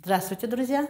Здравствуйте, друзья!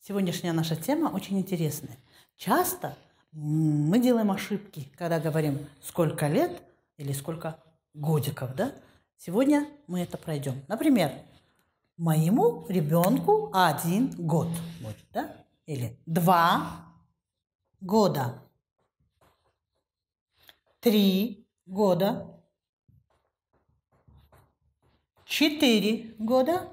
Сегодняшняя наша тема очень интересная. Часто мы делаем ошибки, когда говорим «сколько лет» или «сколько годиков». Да? Сегодня мы это пройдем. Например, «моему ребенку один год». Будет, да? Или «два года», «три года», «четыре года»,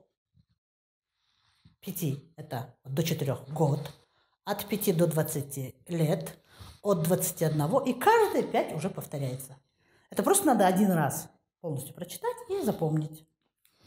5 – это до 4 год, от 5 до 20 лет, от 21, и каждые 5 уже повторяется. Это просто надо один раз полностью прочитать и запомнить.